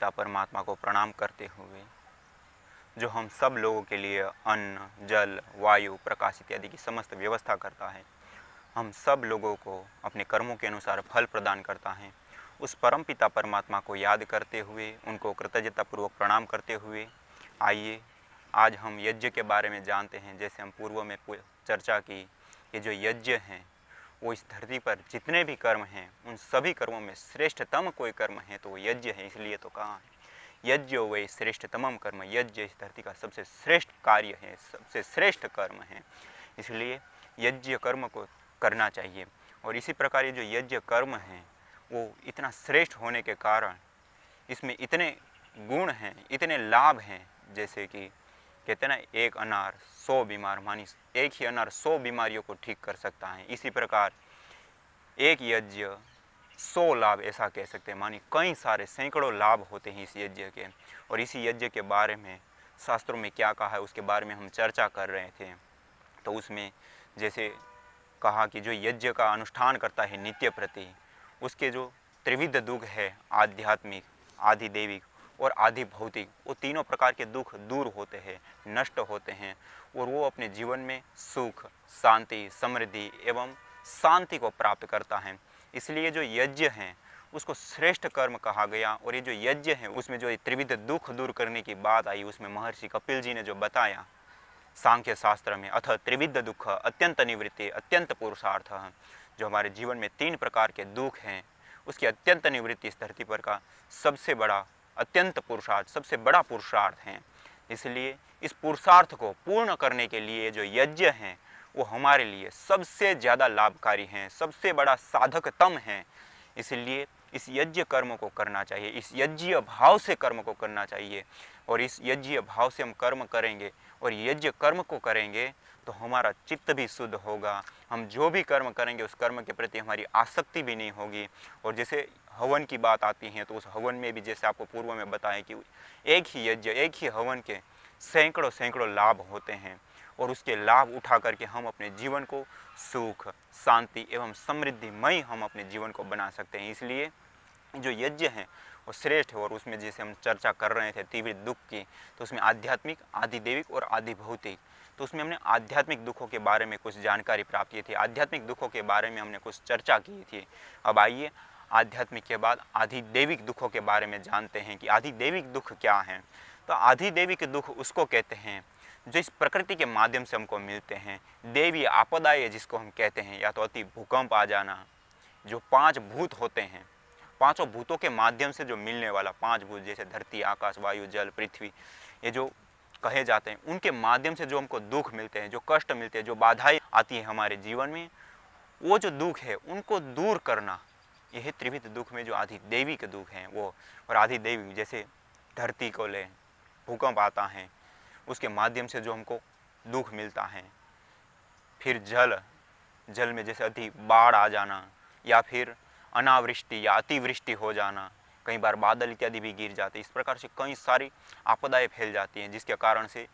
पिता परमात्मा को प्रणाम करते हुए जो हम सब लोगों के लिए अन्न जल वायु प्रकाश इत्यादि की समस्त व्यवस्था करता है हम सब लोगों को अपने कर्मों के अनुसार फल प्रदान करता है उस परम पिता परमात्मा को याद करते हुए उनको कृतज्ञतापूर्वक प्रणाम करते हुए आइए आज हम यज्ञ के बारे में जानते हैं जैसे हम पूर्व में चर्चा की कि जो यज्ञ हैं वो इस धरती पर जितने भी कर्म हैं उन सभी कर्मों में श्रेष्ठतम कोई कर्म है तो वो यज्ञ है इसलिए तो कहाँ है यज्ञ वे श्रेष्ठतम कर्म यज्ञ इस धरती का सबसे श्रेष्ठ कार्य है सबसे श्रेष्ठ कर्म है इसलिए यज्ञ कर्म को करना चाहिए और इसी प्रकार ये जो यज्ञ कर्म हैं वो इतना श्रेष्ठ होने के कारण इसमें इतने गुण हैं इतने लाभ हैं जैसे कि कहते ना एक अनार सौ बीमार मानी एक ही अनार सौ बीमारियों को ठीक कर सकता है इसी प्रकार एक यज्ञ सौ लाभ ऐसा कह सकते हैं मानी कई सारे सैकड़ों लाभ होते हैं इस यज्ञ के और इसी यज्ञ के बारे में शास्त्रों में क्या कहा है उसके बारे में हम चर्चा कर रहे थे तो उसमें जैसे कहा कि जो यज्ञ का अनुष्ठान करता है नित्य प्रति उसके जो त्रिविध दुख है आध्यात्मिक आधिदेविक और आदि भौतिक वो तीनों प्रकार के दुख दूर होते हैं नष्ट होते हैं और वो अपने जीवन में सुख शांति समृद्धि एवं शांति को प्राप्त करता है इसलिए जो यज्ञ हैं उसको श्रेष्ठ कर्म कहा गया और ये जो यज्ञ है उसमें जो त्रिविध दुख दूर करने की बात आई उसमें महर्षि कपिल जी ने जो बताया सांख्य शास्त्र में अथ त्रिविध दुख अत्यंत निवृत्ति अत्यंत पुरुषार्थ जो हमारे जीवन में तीन प्रकार के दुख हैं उसकी अत्यंत निवृत्ति इस धरती पर का सबसे बड़ा अत्यंत पुरुषार्थ सबसे बड़ा पुरुषार्थ हैं इसलिए इस पुरुषार्थ को पूर्ण करने के लिए जो यज्ञ हैं वो हमारे लिए सबसे ज़्यादा लाभकारी हैं सबसे बड़ा साधकतम हैं इसलिए इस यज्ञ कर्म को करना चाहिए इस यज्ञ भाव से कर्म को करना चाहिए और इस यज्ञ भाव से हम कर्म करेंगे और यज्ञ कर्म को करेंगे तो हमारा चित्त भी शुद्ध होगा हम जो भी कर्म करेंगे उस कर्म के प्रति हमारी आसक्ति भी नहीं होगी और जैसे हवन की बात आती है तो उस हवन में भी जैसे आपको पूर्व में बताएं कि एक ही यज्ञ एक ही हवन के सैकड़ों सैकड़ों लाभ होते हैं और उसके लाभ उठा करके हम अपने जीवन को सुख शांति एवं समृद्धिमय हम अपने जीवन को बना सकते हैं इसलिए जो यज्ञ हैं वो श्रेष्ठ है और उसमें जैसे हम चर्चा कर रहे थे तीव्र दुख की तो उसमें आध्यात्मिक आधिदेविक और आधि भौतिक तो उसमें हमने आध्यात्मिक दुखों के बारे में कुछ जानकारी प्राप्त की थी आध्यात्मिक दुखों के बारे में हमने कुछ चर्चा की थी अब आइए आध्यात्मिक के बाद आधिदेविक दुखों के बारे में जानते हैं कि आधिदेविक दुख क्या हैं तो आधिदेविक दुख उसको कहते हैं जो इस प्रकृति के माध्यम से हमको मिलते हैं देवी आपदाएँ जिसको हम कहते हैं या तो अति भूकंप आ जाना जो पांच भूत होते हैं पांचों भूतों के माध्यम से जो मिलने वाला पांच भूत जैसे धरती आकाश वायु जल पृथ्वी ये जो कहे जाते हैं उनके माध्यम से जो हमको दुख मिलते हैं जो कष्ट मिलते हैं जो बाधाएँ आती हैं हमारे जीवन में वो जो दुख है उनको दूर करना यही त्रिविध दुख में जो आधि के दुख हैं वो और आधि देवी जैसे धरती को ले भूकंप आता है उसके माध्यम से जो हमको दुख मिलता है फिर जल जल में जैसे अति बाढ़ आ जाना या फिर अनावृष्टि या अतिवृष्टि हो जाना कई बार बादल इत्यादि भी गिर जाते इस प्रकार से कई सारी आपदाएं फैल जाती हैं जिसके कारण से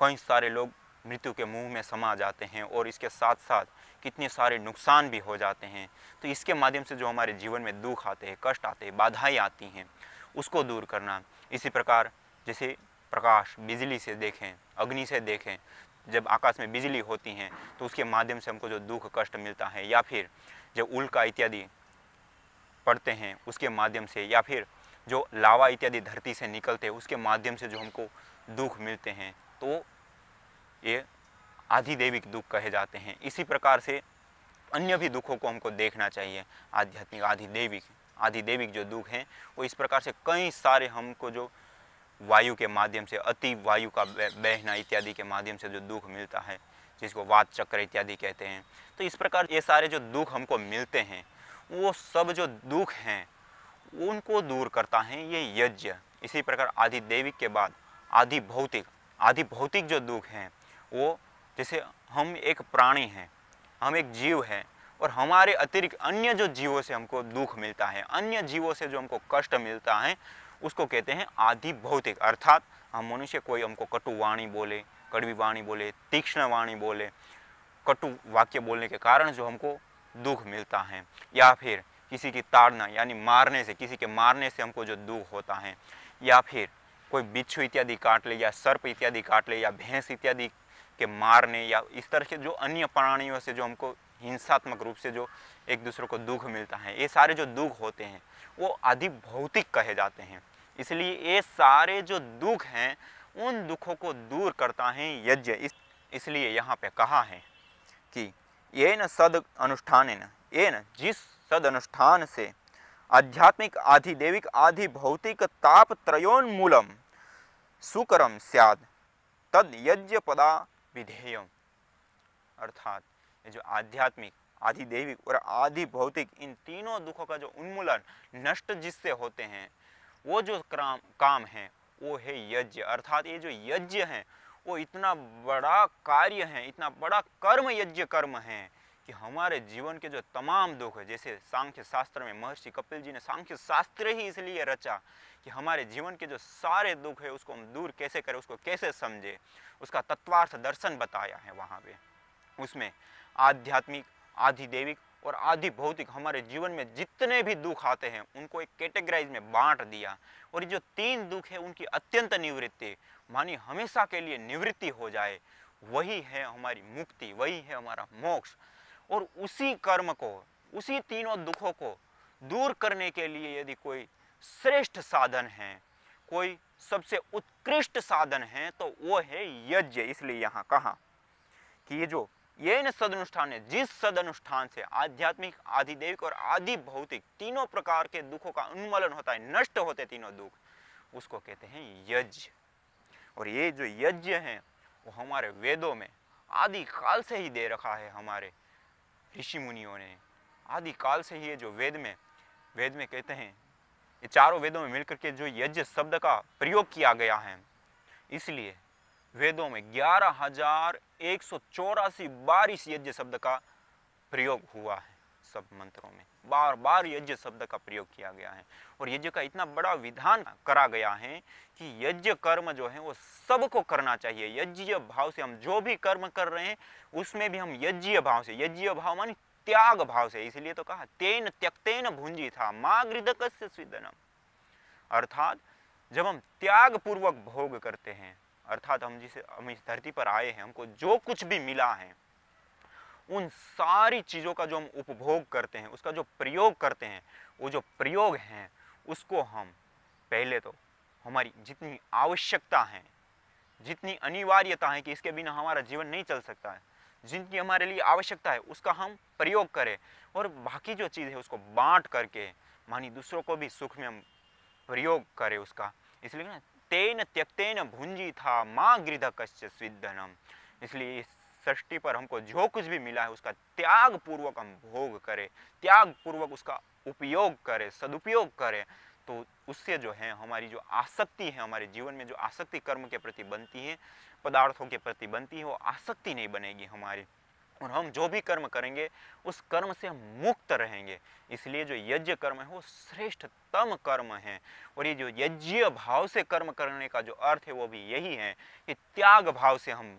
कई सारे लोग मृत्यु के मुंह में समा जाते हैं और इसके साथ साथ कितने सारे नुकसान भी हो जाते हैं तो इसके माध्यम से जो हमारे जीवन में दुख आते हैं कष्ट आते हैं बाधाएँ आती हैं उसको दूर करना इसी प्रकार जैसे प्रकाश बिजली से देखें अग्नि से देखें जब आकाश में बिजली होती हैं तो उसके माध्यम से हमको जो दुख कष्ट मिलता है या फिर जो उल्का इत्यादि पड़ते हैं उसके माध्यम से या फिर जो लावा इत्यादि धरती से निकलते हैं उसके माध्यम से जो हमको दुख मिलते हैं तो ये आधिदेविक दुख कहे जाते हैं इसी प्रकार से अन्य भी दुखों को हमको देखना चाहिए आध्यात्मिक आधिदेविक आधिदेविक जो दुख हैं वो इस प्रकार से कई सारे हमको जो वायु के माध्यम से अति वायु का बहना इत्यादि के माध्यम से जो दुख मिलता है जिसको वात चक्र इत्यादि कहते हैं तो इस प्रकार ये सारे जो दुख हमको मिलते हैं वो सब जो दुख हैं उनको दूर करता है ये यज्ञ इसी प्रकार आधिदेविक देविक के बाद आदि भौतिक आधि भौतिक जो दुख हैं वो जैसे हम एक प्राणी हैं हम एक जीव हैं और हमारे अतिरिक्त अन्य जो जीवों से हमको दुख मिलता है अन्य जीवों से जो हमको कष्ट मिलता है उसको कहते हैं आदि भौतिक अर्थात हम मनुष्य कोई हमको कटु वाणी बोले कड़वी वाणी बोले तीक्ष्ण वाणी बोले कटु वाक्य बोलने के कारण जो हमको दुख मिलता है या फिर किसी की ताड़ना यानी मारने से किसी के मारने से हमको जो दुख होता है या फिर कोई बिच्छू इत्यादि काट ले या सर्प इत्यादि काट ले या भैंस इत्यादि के मारने या इस तरह के जो अन्य प्राणियों से जो हमको हिंसात्मक रूप से जो एक दूसरे को दुख मिलता है ये सारे जो दुख होते हैं वो आदि भौतिक कहे जाते हैं इसलिए ये सारे जो दुख हैं उन दुखों को दूर करता है यज्ञ इस इसलिए यहाँ पे कहा है कि ये न सद अनुष्ठान न ये न जिस सद अनुष्ठान से आध्यात्मिक आधिदेविक आधि भौतिक ताप त्रयोन्मूलम सुकरम स्याद तद यज्ञ पदा विधेयम अर्थात ये जो आध्यात्मिक आधि देविक और आधि भौतिक इन तीनों दुखों का जो उन्मूलन नष्ट जिससे होते हैं वो जो क्राम काम है वो है यज्ञ अर्थात ये जो यज्ञ है वो इतना बड़ा कार्य है इतना बड़ा कर्म यज्ञ कर्म है कि हमारे जीवन के जो तमाम दुख है जैसे सांख्य शास्त्र में महर्षि कपिल जी ने सांख्य शास्त्र ही इसलिए रचा कि हमारे जीवन के जो सारे दुख है उसको हम दूर कैसे करें उसको कैसे समझे उसका तत्वार्थ दर्शन बताया है वहाँ पे उसमें आध्यात्मिक आधिदेविक और आधि भौतिक हमारे जीवन में जितने भी दुख आते हैं उनको एक कैटेगराइज में बांट दिया और जो तीन दुख है उनकी अत्यंत निवृत्ति मानी हमेशा के लिए निवृत्ति हो जाए वही है हमारी मुक्ति वही है हमारा मोक्ष और उसी कर्म को उसी तीनों दुखों को दूर करने के लिए यदि कोई श्रेष्ठ साधन है कोई सबसे उत्कृष्ट साधन है तो वो है यज्ञ इसलिए यहाँ कहा कि ये जो ये न सदनुष्ठान है जिस सदनुष्ठान से आध्यात्मिक आधिदेविक और आदि भौतिक तीनों प्रकार के दुखों का उन्मूलन होता है नष्ट होते तीनों दुख उसको कहते हैं यज्ञ और ये जो यज्ञ है वो हमारे वेदों में आदि काल से ही दे रखा है हमारे ऋषि मुनियों ने आदि काल से ही ये जो वेद में वेद में कहते हैं ये चारों वेदों में मिलकर के जो यज्ञ शब्द का प्रयोग किया गया है इसलिए वेदों में ग्यारह हजार एक सौ चौरासी बारिश यज्ञ शब्द का प्रयोग हुआ है सब मंत्रों में बार बार यज्ञ शब्द का प्रयोग किया गया है और यज्ञ का इतना बड़ा विधान करा गया है कि यज्ञ कर्म जो है वो सबको करना चाहिए यज्ञ भाव से हम जो भी कर्म कर रहे हैं उसमें भी हम यज्ञ भाव से यज्ञ भाव मानी त्याग भाव से इसलिए तो कहा तेन त्यक्तेन भूंजी था मागृदक स्वीदनम अर्थात जब हम त्याग पूर्वक भोग करते हैं अर्थात हम जिसे हम इस धरती पर आए हैं हमको जो कुछ भी मिला है उन सारी चीज़ों का जो हम उपभोग करते हैं उसका जो प्रयोग करते हैं वो जो प्रयोग हैं उसको हम पहले तो हमारी जितनी आवश्यकता है जितनी अनिवार्यता है कि इसके बिना हमारा जीवन नहीं चल सकता है जिनकी हमारे लिए आवश्यकता है उसका हम प्रयोग करें और बाकी जो चीज़ है उसको बांट करके मानी दूसरों को भी सुख में हम प्रयोग करें उसका इसलिए ना तेन त्यक्तेन भुंजी था माँ गृध कश्य सिद्धनम इसलिए इस सृष्टि पर हमको जो कुछ भी मिला है उसका त्याग पूर्वक हम भोग करें त्याग पूर्वक उसका उपयोग करें सदुपयोग करें तो उससे जो है हमारी जो आसक्ति है हमारे जीवन में जो आसक्ति कर्म के प्रति बनती है पदार्थों के प्रति बनती है वो आसक्ति नहीं बनेगी हमारी और हम जो भी कर्म करेंगे उस कर्म से हम मुक्त रहेंगे इसलिए जो यज्ञ कर्म है वो श्रेष्ठतम कर्म है और ये जो यज्ञ भाव से कर्म करने का जो अर्थ है वो भी यही है कि त्याग भाव से हम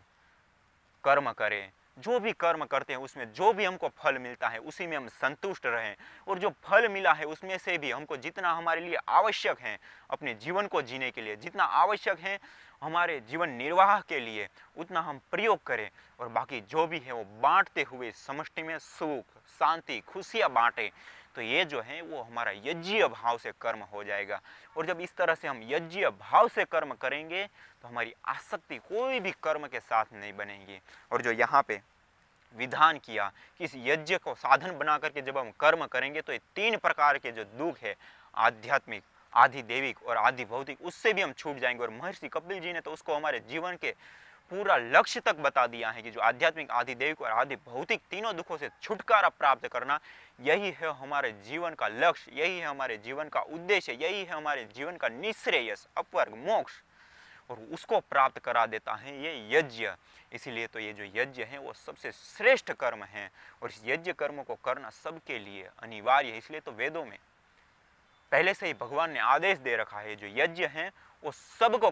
कर्म करें जो भी कर्म करते हैं उसमें जो भी हमको फल मिलता है उसी में हम संतुष्ट रहें और जो फल मिला है उसमें से भी हमको जितना हमारे लिए आवश्यक है अपने जीवन को जीने के लिए जितना आवश्यक है हमारे जीवन निर्वाह के लिए उतना हम प्रयोग करें और बाकी जो भी है वो बांटते हुए समष्टि में सुख शांति खुशियाँ बांटें तो ये जो है वो हमारा यज्ञ भाव से कर्म हो जाएगा और जब इस तरह से हम यज्ञ भाव से कर्म करेंगे तो हमारी आसक्ति कोई भी कर्म के साथ नहीं बनेगी और जो यहाँ पे विधान किया कि इस यज्ञ को साधन बना करके जब हम कर्म करेंगे तो ये तीन प्रकार के जो दुख है आध्यात्मिक आधि देविक और आधि भौतिक उससे भी हम छूट जाएंगे और महर्षि कपिल जी ने तो उसको हमारे जीवन के पूरा लक्ष्य तक बता दिया है कि जो आध्यात्मिक आदि देविक और आदि भौतिक तीनों दुखों से छुटकारा प्राप्त करना यही है हमारे जीवन का लक्ष्य यही है हमारे जीवन का उद्देश्य यही है हमारे जीवन का निश्रेयस अपवर्ग मोक्ष और उसको प्राप्त करा देता है ये यज्ञ इसीलिए तो ये जो यज्ञ है वो सबसे श्रेष्ठ कर्म है और इस यज्ञ कर्म को करना सबके लिए अनिवार्य है इसलिए तो वेदों में पहले से ही भगवान ने आदेश दे रखा है जो यज्ञ हैं वो सबको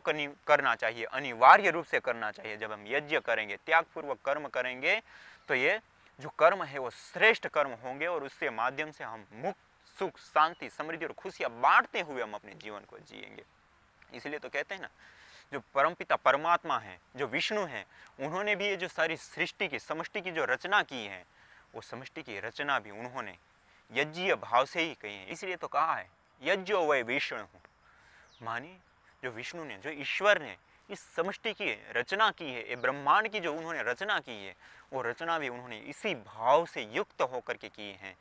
करना चाहिए अनिवार्य रूप से करना चाहिए जब हम यज्ञ करेंगे त्यागपूर्वक कर्म करेंगे तो ये जो कर्म है वो श्रेष्ठ कर्म होंगे और उसके माध्यम से हम मुक्त सुख शांति समृद्धि और खुशियाँ बांटते हुए हम अपने जीवन को जियेंगे इसलिए तो कहते हैं ना जो परमपिता परमात्मा है जो विष्णु हैं उन्होंने भी ये जो सारी सृष्टि की समष्टि की जो रचना की है वो समष्टि की रचना भी उन्होंने यज्ञीय भाव से ही कही है इसलिए तो कहा है यज्ञो वै विष्णु मानी जो विष्णु ने जो ईश्वर ने इस समष्टि की रचना की है ये ब्रह्मांड की जो उन्होंने रचना की है वो रचना भी उन्होंने इसी भाव से युक्त होकर के किए हैं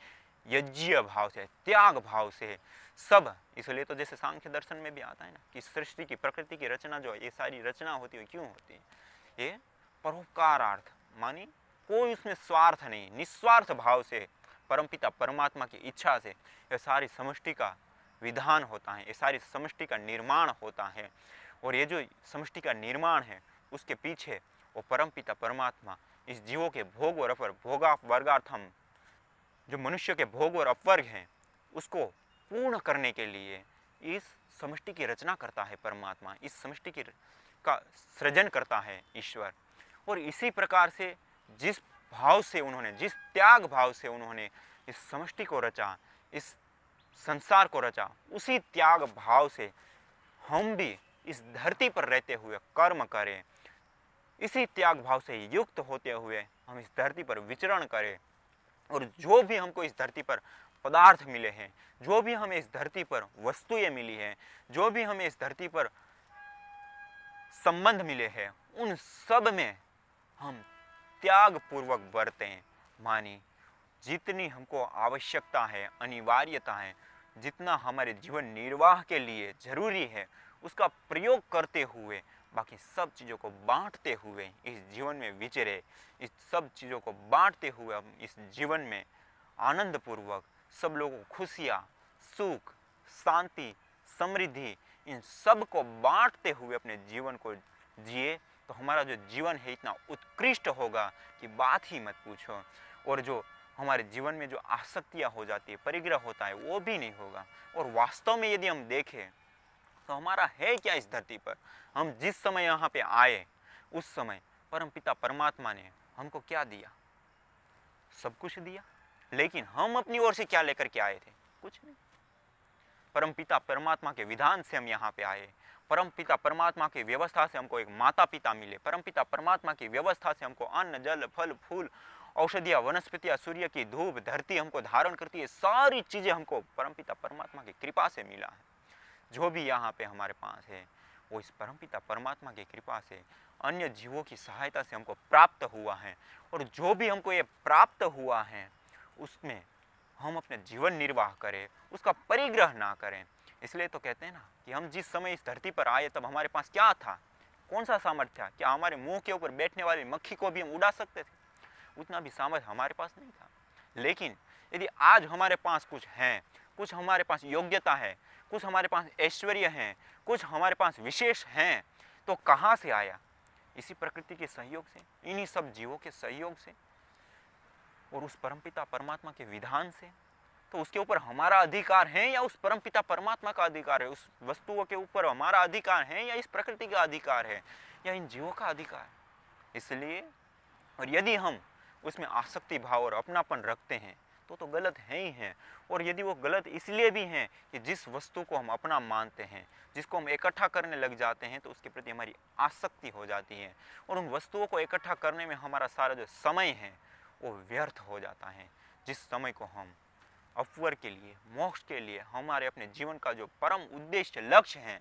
यज्ञ भाव से त्याग भाव से सब इसलिए तो जैसे सांख्य दर्शन में भी आता है ना कि सृष्टि की प्रकृति की रचना जो है ये सारी रचना होती है क्यों होती है ये परोपकारार्थ मानी कोई उसमें स्वार्थ नहीं निस्वार्थ भाव से परमपिता परमात्मा की इच्छा से यह सारी समष्टि का विधान होता है ये सारी समष्टि का निर्माण होता है और ये जो समष्टि का निर्माण है उसके पीछे वो परमपिता परमात्मा इस जीवों के भोग और अपर भोग वर्गार्थम जो मनुष्य के भोग और अपवर्ग हैं उसको पूर्ण करने के लिए इस समष्टि की रचना करता है परमात्मा इस समष्टि की का सृजन करता है ईश्वर और इसी प्रकार से जिस भाव से उन्होंने जिस त्याग भाव से उन्होंने इस समष्टि को रचा इस संसार को रचा उसी त्याग भाव से हम भी इस धरती पर रहते हुए कर्म करें इसी त्याग भाव से युक्त होते हुए हम इस धरती पर विचरण करें और जो भी हमको इस धरती पर पदार्थ मिले हैं जो भी हमें इस धरती पर वस्तुएं मिली हैं जो भी हमें इस धरती पर संबंध मिले हैं उन सब में हम त्याग पूर्वक बरतें मानी जितनी हमको आवश्यकता है अनिवार्यता है जितना हमारे जीवन निर्वाह के लिए ज़रूरी है उसका प्रयोग करते हुए बाकी सब चीज़ों को बांटते हुए इस जीवन में विचरे इस सब चीज़ों को बांटते हुए हम इस जीवन में आनंदपूर्वक सब लोगों को खुशियाँ सुख शांति समृद्धि इन सब को बांटते हुए अपने जीवन को जिए तो हमारा जो जीवन है इतना उत्कृष्ट होगा कि बात ही मत पूछो और जो हमारे जीवन में जो आसक्तियाँ हो जाती है परिग्रह होता है वो भी नहीं होगा और वास्तव में यदि हम देखें तो हमारा है क्या इस धरती पर हम जिस समय यहाँ पे आए उस समय परम पिता परमात्मा ने हमको क्या दिया सब कुछ दिया लेकिन हम अपनी ओर से क्या लेकर के आए थे कुछ नहीं परम पिता परमात्मा के विधान से हम यहाँ पे आए परम पिता परमात्मा की व्यवस्था से हमको एक माता पिता मिले परम पिता परमात्मा की व्यवस्था से हमको अन्न जल फल फूल औषधियाँ वनस्पतियाँ सूर्य की धूप धरती हमको धारण करती है सारी चीज़ें हमको परमपिता परमात्मा की कृपा से मिला है जो भी यहाँ पे हमारे पास है वो इस परमपिता परमात्मा की कृपा से अन्य जीवों की सहायता से हमको प्राप्त हुआ है और जो भी हमको ये प्राप्त हुआ है उसमें हम अपने जीवन निर्वाह करें उसका परिग्रह ना करें इसलिए तो कहते हैं ना कि हम जिस समय इस धरती पर आए तब हमारे पास क्या था कौन सा सामर्थ्य था क्या हमारे मुंह के ऊपर बैठने वाली मक्खी को भी हम उड़ा सकते थे उतना भी सामर्थ्य हमारे पास नहीं था लेकिन यदि आज हमारे पास कुछ हैं कुछ हमारे पास योग्यता है कुछ हमारे पास ऐश्वर्य है कुछ हमारे पास विशेष हैं तो कहाँ से आया इसी प्रकृति के सहयोग से इन्हीं सब जीवों के सहयोग से और उस परमपिता परमात्मा के विधान से तो उसके ऊपर हमारा अधिकार है या उस परमपिता परमात्मा का अधिकार है उस वस्तुओं के ऊपर हमारा अधिकार है या इस प्रकृति का अधिकार है या इन जीवों का अधिकार है इसलिए और यदि हम उसमें आसक्ति भाव और अपनापन रखते हैं तो तो गलत है ही हैं और यदि वो गलत इसलिए भी हैं कि जिस वस्तु को हम अपना मानते हैं जिसको हम इकट्ठा करने लग जाते हैं तो उसके प्रति हमारी आसक्ति हो जाती है और उन वस्तुओं को इकट्ठा करने में हमारा सारा जो समय है वो व्यर्थ हो जाता है जिस समय को हम अपवर के लिए मोक्ष के लिए हमारे अपने जीवन का जो परम उद्देश्य लक्ष्य हैं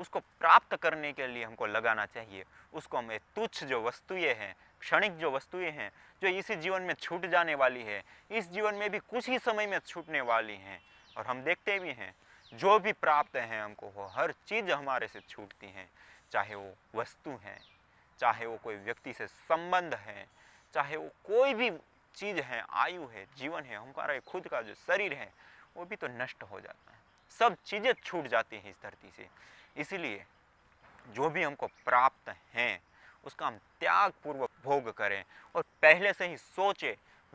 उसको प्राप्त करने के लिए हमको लगाना चाहिए उसको हमें तुच्छ जो वस्तुएं हैं क्षणिक जो वस्तुएं हैं जो इसी जीवन में छूट जाने वाली है इस जीवन में भी कुछ ही समय में छूटने वाली हैं और हम देखते भी हैं जो भी प्राप्त हैं हमको वो हर चीज़ हमारे से छूटती हैं चाहे वो वस्तु हैं चाहे वो कोई व्यक्ति से संबंध है चाहे वो कोई भी चीज़ है आयु है जीवन है हमारा खुद का जो शरीर है वो भी तो नष्ट हो जाता है सब चीज़ें छूट जाती हैं इस धरती से इसीलिए जो भी हमको प्राप्त हैं उसका हम त्याग भोग करें और पहले से ही सोचें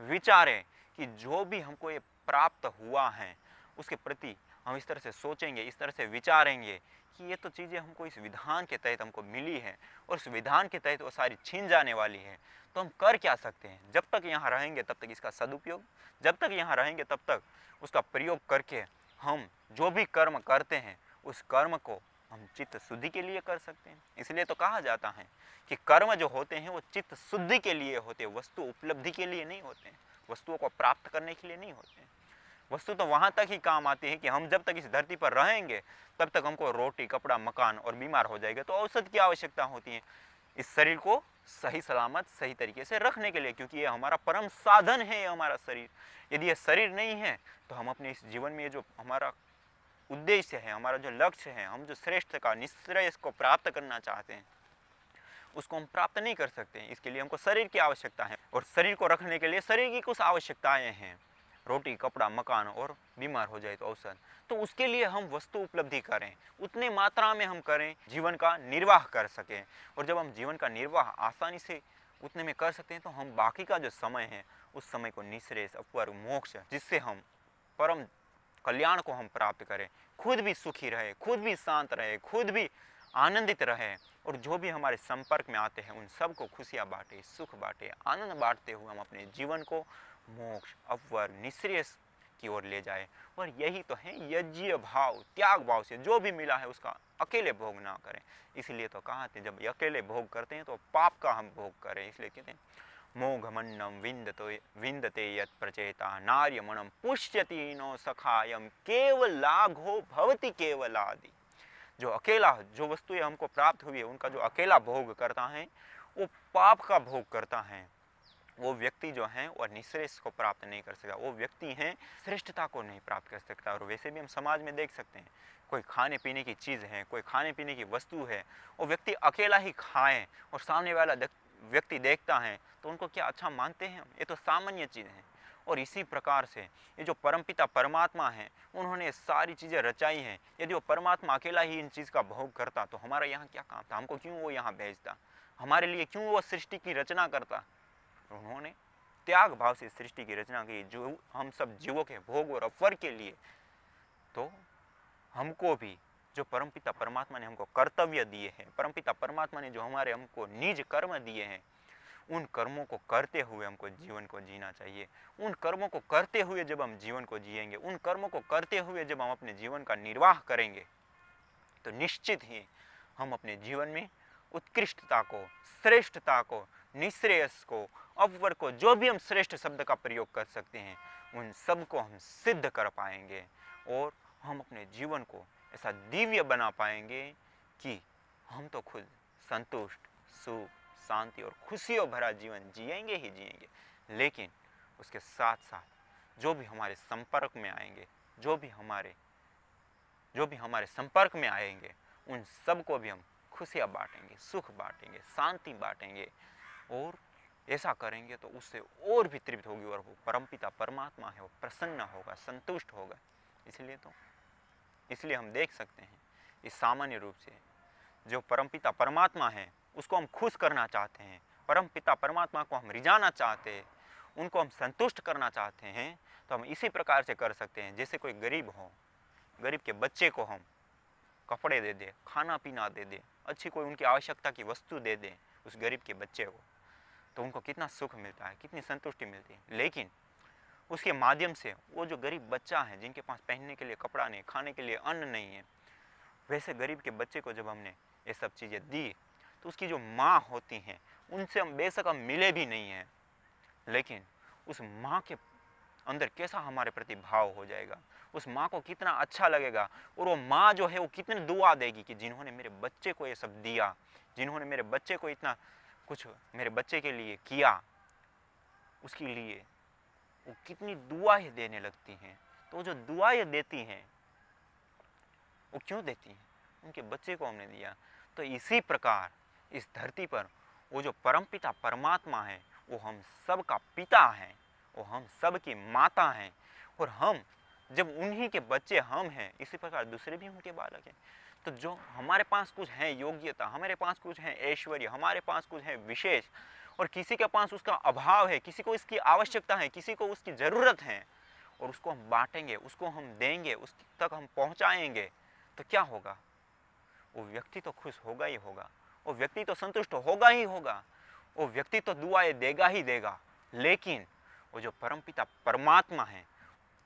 विचारें कि जो भी हमको ये प्राप्त हुआ है उसके प्रति हम इस तरह से सोचेंगे इस तरह से विचारेंगे कि ये तो चीज़ें हमको इस विधान के तहत हमको मिली है और उस विधान के तहत वो सारी छीन जाने वाली है तो हम कर क्या सकते हैं जब तक यहाँ रहेंगे तब तक इसका सदुपयोग जब तक यहाँ रहेंगे तब तक उसका प्रयोग करके हम जो भी कर्म करते हैं उस कर्म को हम चित्त शुद्धि के लिए कर सकते हैं इसलिए तो कहा जाता है कि कर्म जो होते हैं वो चित्त शुद्धि के लिए होते हैं वस्तु उपलब्धि के लिए नहीं होते हैं वस्तुओं को प्राप्त करने के लिए नहीं होते हैं वस्तु तो वहाँ तक ही काम आती है कि हम जब तक इस धरती पर रहेंगे तब तक हमको रोटी कपड़ा मकान और बीमार हो जाएगा तो औसत की आवश्यकता होती है इस शरीर को सही सलामत सही तरीके से रखने के लिए क्योंकि ये हमारा परम साधन है ये हमारा शरीर यदि ये शरीर नहीं है तो हम अपने इस जीवन में जो हमारा उद्देश्य है हमारा जो लक्ष्य है हम जो श्रेष्ठ का निश्चय इसको प्राप्त करना चाहते हैं उसको हम प्राप्त नहीं कर सकते इसके लिए हमको शरीर की आवश्यकता है और शरीर को रखने के लिए शरीर की कुछ आवश्यकताएं हैं रोटी कपड़ा मकान और बीमार हो जाए तो अवसर तो उसके लिए हम वस्तु उपलब्धि करें उतने मात्रा में हम करें जीवन का निर्वाह कर सकें और जब हम जीवन का निर्वाह आसानी से उतने में कर सकते हैं तो हम बाकी का जो समय है उस समय को निश्रेष अपवर मोक्ष जिससे हम परम कल्याण को हम प्राप्त करें खुद भी सुखी रहे खुद भी शांत रहे खुद भी आनंदित रहे और जो भी हमारे संपर्क में आते हैं उन सबको खुशियाँ बांटे सुख बांटे आनंद बांटते हुए हम अपने जीवन को मोक्ष अव्वल निश्रेष की ओर ले जाए और यही तो है यज्ञ भाव त्याग भाव से जो भी मिला है उसका अकेले भोग ना करें इसलिए तो कहा थे जब अकेले भोग करते हैं तो पाप का हम भोग करें इसलिए कहते हैं विंद तो विंदते यत प्रचेता नार्य मनम पुष्यति नो सखायम केवल केवलाघो भवती आदि जो अकेला जो वस्तुएं हमको प्राप्त हुई है उनका जो अकेला भोग करता है वो पाप का भोग करता है वो व्यक्ति जो है वह निश्रेष को प्राप्त नहीं कर सकता वो व्यक्ति हैं श्रेष्ठता को नहीं प्राप्त कर सकता और वैसे भी हम समाज में देख सकते हैं कोई खाने पीने की चीज़ है कोई खाने पीने की वस्तु है वो व्यक्ति अकेला ही खाए और सामने वाला व्यक्ति देखता है तो उनको क्या अच्छा मानते हैं ये तो सामान्य चीज़ है और इसी प्रकार से ये जो परमपिता परमात्मा हैं उन्होंने सारी चीज़ें रचाई हैं यदि वो परमात्मा अकेला ही इन चीज़ का भोग करता तो हमारा यहाँ क्या काम था हमको क्यों वो यहाँ भेजता हमारे लिए क्यों वो सृष्टि की रचना करता उन्होंने त्याग भाव से सृष्टि की रचना की जो हम सब जीवों के भोग और अफर के लिए तो हमको भी जो परमपिता परमात्मा ने हमको कर्तव्य दिए हैं परमपिता परमात्मा ने जो हमारे हमको निज कर्म दिए हैं उन कर्मों को करते हुए हमको जीवन को जीना चाहिए उन कर्मों को करते हुए जब हम जीवन को जिएंगे उन कर्मों को करते हुए जब हम अपने जीवन का निर्वाह करेंगे तो निश्चित ही हम अपने जीवन में उत्कृष्टता को श्रेष्ठता को निश्रेयस को अपवर को जो भी हम श्रेष्ठ शब्द का प्रयोग कर सकते हैं उन सब को हम सिद्ध कर पाएंगे और हम अपने जीवन को ऐसा दिव्य बना पाएंगे कि हम तो खुद संतुष्ट सुख शांति और खुशियों भरा जीवन जिएंगे ही जिएंगे लेकिन उसके साथ साथ जो भी हमारे संपर्क में आएंगे जो भी हमारे जो भी हमारे संपर्क में आएंगे उन सबको भी हम खुशियाँ बांटेंगे सुख बांटेंगे शांति बांटेंगे और ऐसा करेंगे तो उससे और भी तृप्त होगी और वो परमपिता परमात्मा है वो प्रसन्न होगा संतुष्ट होगा इसलिए तो इसलिए हम देख सकते हैं इस सामान्य रूप से जो परमपिता परमात्मा है उसको हम खुश करना चाहते हैं परमपिता परमात्मा को हम रिझाना चाहते हैं उनको हम संतुष्ट करना चाहते हैं तो हम इसी प्रकार से कर सकते हैं जैसे कोई गरीब हो गरीब के बच्चे को हम कपड़े दे दें खाना पीना दे दें अच्छी कोई उनकी आवश्यकता की वस्तु दे दें उस गरीब के बच्चे को तो उनको कितना सुख मिलता है कितनी संतुष्टि मिलती है लेकिन उसके माध्यम से वो जो गरीब बच्चा है जिनके पास पहनने के लिए कपड़ा नहीं खाने के लिए अन्न नहीं है वैसे गरीब के बच्चे को जब हमने ये सब चीज़ें दी तो उसकी जो माँ होती हैं उनसे हम बेशक हम मिले भी नहीं हैं लेकिन उस माँ के अंदर कैसा हमारे प्रति भाव हो जाएगा उस माँ को कितना अच्छा लगेगा और वो माँ जो है वो कितनी दुआ देगी कि जिन्होंने मेरे बच्चे को ये सब दिया जिन्होंने मेरे बच्चे को इतना कुछ मेरे बच्चे के लिए किया उसके लिए वो कितनी दुआएं देने लगती हैं तो जो दुआएं देती हैं वो क्यों देती हैं उनके बच्चे को हमने दिया तो इसी प्रकार इस धरती पर वो जो परमपिता परमात्मा है वो हम सब का पिता है वो हम सब की माता है और हम जब उन्हीं के बच्चे हम हैं इसी प्रकार दूसरे भी उनके बालक हैं तो जो हमारे पास कुछ है योग्यता हमारे पास कुछ है ऐश्वर्य हमारे पास कुछ है विशेष और किसी के पास उसका अभाव है किसी को इसकी आवश्यकता है किसी को उसकी ज़रूरत है और उसको हम बांटेंगे उसको हम देंगे उस तक हम पहुंचाएंगे, तो क्या होगा वो व्यक्ति तो खुश होगा ही होगा वो व्यक्ति तो संतुष्ट होगा ही होगा वो व्यक्ति तो दुआएं देगा ही देगा लेकिन वो जो परमपिता परमात्मा है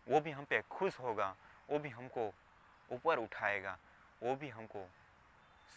वो भी हम पे खुश होगा वो भी हमको ऊपर उठाएगा वो भी हमको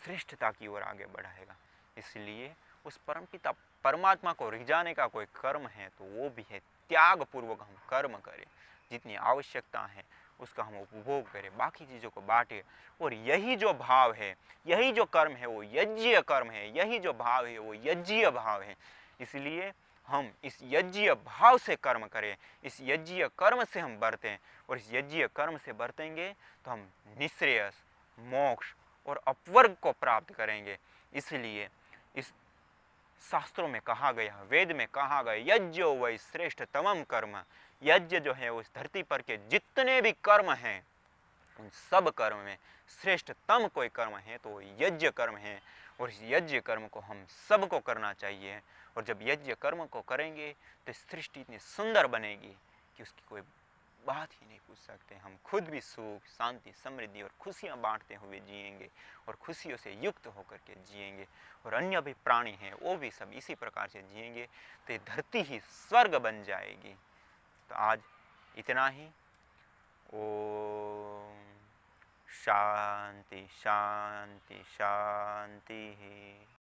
श्रेष्ठता की ओर आगे बढ़ाएगा इसलिए उस परम पिता परमात्मा को रिझाने का कोई कर्म है तो वो भी है त्याग पूर्वक हम कर्म करें जितनी आवश्यकता है उसका हम उपभोग करें बाकी चीज़ों को बांटें और यही जो भाव है यही जो कर्म है वो यज्ञ कर्म है यही जो भाव है वो यज्ञ भाव है इसलिए हम इस यज्ञ भाव से कर्म करें इस यज्ञ कर्म से हम बरतें और इस यज्ञ कर्म से बरतेंगे तो हम निश्रेयस मोक्ष और अपवर्ग को प्राप्त करेंगे इसलिए इस शास्त्रों में कहा गया वेद में कहा गया यज्ञ वही श्रेष्ठ तमम कर्म यज्ञ जो है उस धरती पर के जितने भी कर्म हैं उन सब कर्म में श्रेष्ठतम कोई कर्म है तो यज्ञ कर्म है और इस यज्ञ कर्म को हम सबको करना चाहिए और जब यज्ञ कर्म को करेंगे तो सृष्टि इतनी सुंदर बनेगी कि उसकी कोई बात ही नहीं पूछ सकते हम खुद भी सुख शांति समृद्धि और खुशियाँ बांटते हुए जिएंगे और खुशियों से युक्त होकर के जिएंगे और अन्य भी प्राणी हैं वो भी सब इसी प्रकार से जिएंगे तो धरती ही स्वर्ग बन जाएगी तो आज इतना ही ओ शांति शांति शांति